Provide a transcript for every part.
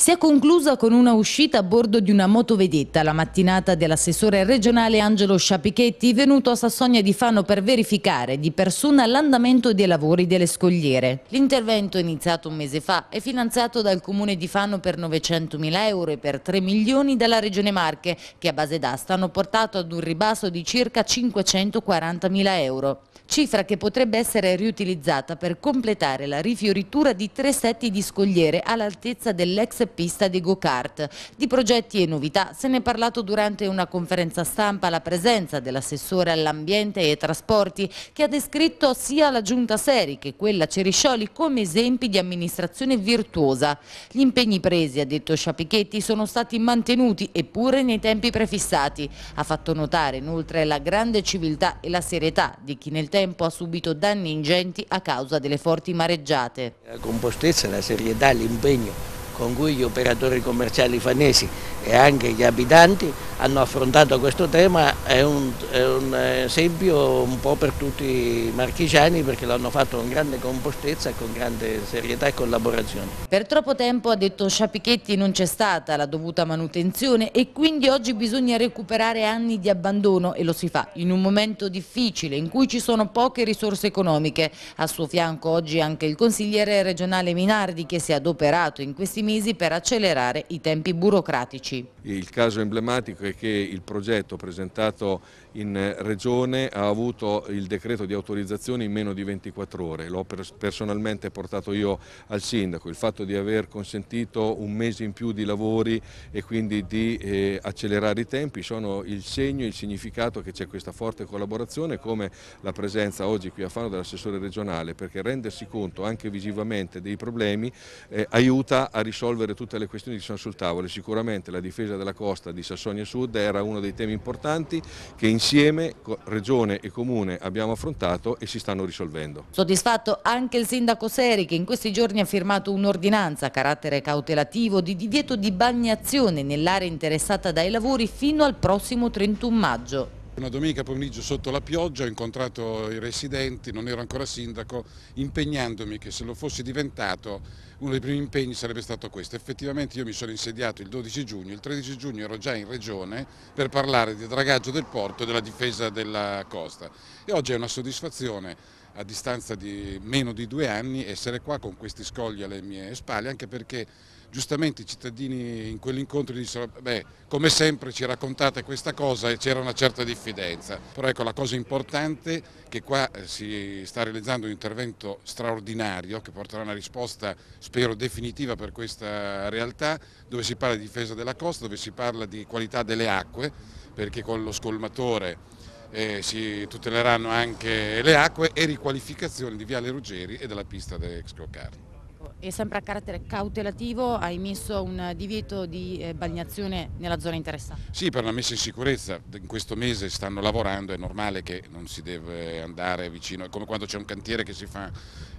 si è conclusa con una uscita a bordo di una motovedetta la mattinata dell'assessore regionale Angelo Sciapichetti venuto a Sassonia di Fano per verificare di persona l'andamento dei lavori delle scogliere. L'intervento iniziato un mese fa è finanziato dal comune di Fano per 900.000 euro e per 3 milioni dalla regione Marche che a base d'asta hanno portato ad un ribasso di circa 540.000 euro. Cifra che potrebbe essere riutilizzata per completare la rifioritura di tre setti di scogliere all'altezza dell'ex pista di go-kart. Di progetti e novità se ne è parlato durante una conferenza stampa alla presenza dell'assessore all'ambiente e trasporti che ha descritto sia la giunta Seri che quella Ceriscioli come esempi di amministrazione virtuosa. Gli impegni presi, ha detto Sciapichetti, sono stati mantenuti eppure nei tempi prefissati. Ha fatto notare inoltre la grande civiltà e la serietà di chi nel tempo ha subito danni ingenti a causa delle forti mareggiate. La compostezza, la serietà, l'impegno con cui gli operatori commerciali fanesi e anche gli abitanti hanno affrontato questo tema è un, è un esempio un po' per tutti i marchigiani perché l'hanno fatto con grande compostezza, con grande serietà e collaborazione. Per troppo tempo, ha detto Sciapichetti, non c'è stata la dovuta manutenzione e quindi oggi bisogna recuperare anni di abbandono e lo si fa in un momento difficile in cui ci sono poche risorse economiche. A suo fianco oggi anche il consigliere regionale Minardi che si è adoperato in questi minuti mesi per accelerare i tempi burocratici. Il caso emblematico è che il progetto presentato in Regione ha avuto il decreto di autorizzazione in meno di 24 ore, l'ho personalmente portato io al Sindaco, il fatto di aver consentito un mese in più di lavori e quindi di eh, accelerare i tempi sono il segno, il significato che c'è questa forte collaborazione come la presenza oggi qui a Fano dell'assessore regionale perché rendersi conto anche visivamente dei problemi eh, aiuta a risolvere risolvere tutte le questioni che sono sul tavolo e sicuramente la difesa della costa di Sassonia Sud era uno dei temi importanti che insieme Regione e Comune abbiamo affrontato e si stanno risolvendo. Soddisfatto anche il sindaco Seri che in questi giorni ha firmato un'ordinanza a carattere cautelativo di divieto di bagnazione nell'area interessata dai lavori fino al prossimo 31 maggio. Una domenica pomeriggio sotto la pioggia ho incontrato i residenti, non ero ancora sindaco, impegnandomi che se lo fossi diventato uno dei primi impegni sarebbe stato questo. Effettivamente io mi sono insediato il 12 giugno, il 13 giugno ero già in regione per parlare di dragaggio del porto e della difesa della costa e oggi è una soddisfazione a distanza di meno di due anni essere qua con questi scogli alle mie spalle, anche perché giustamente i cittadini in quell'incontro dissero, beh, come sempre ci raccontate questa cosa e c'era una certa diffidenza, però ecco la cosa importante è che qua eh, si sta realizzando un intervento straordinario che porterà una risposta spero definitiva per questa realtà, dove si parla di difesa della costa, dove si parla di qualità delle acque, perché con lo scolmatore eh, si tuteleranno anche le acque e riqualificazione di Viale Ruggeri e della pista dell'ex Cocarno. Ecco, e sempre a carattere cautelativo hai messo un divieto di eh, bagnazione nella zona interessata. Sì, per la messa in sicurezza, in questo mese stanno lavorando, è normale che non si deve andare vicino, è come quando c'è un cantiere che si, fa,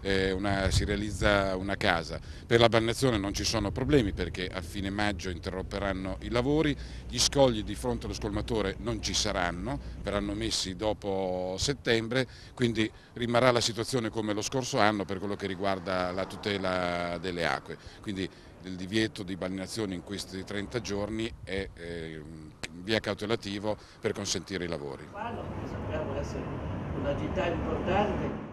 eh, una, si realizza una casa, per la bagnazione non ci sono problemi perché a fine maggio interromperanno i lavori, gli scogli di fronte allo scolmatore non ci saranno, verranno messi dopo settembre, quindi rimarrà la situazione come lo scorso anno per quello che riguarda la tutela eh, delle acque. Quindi il divieto di balneazione in questi 30 giorni è eh, via cautelativo per consentire i lavori. Quello che sappiamo essere un'attività importante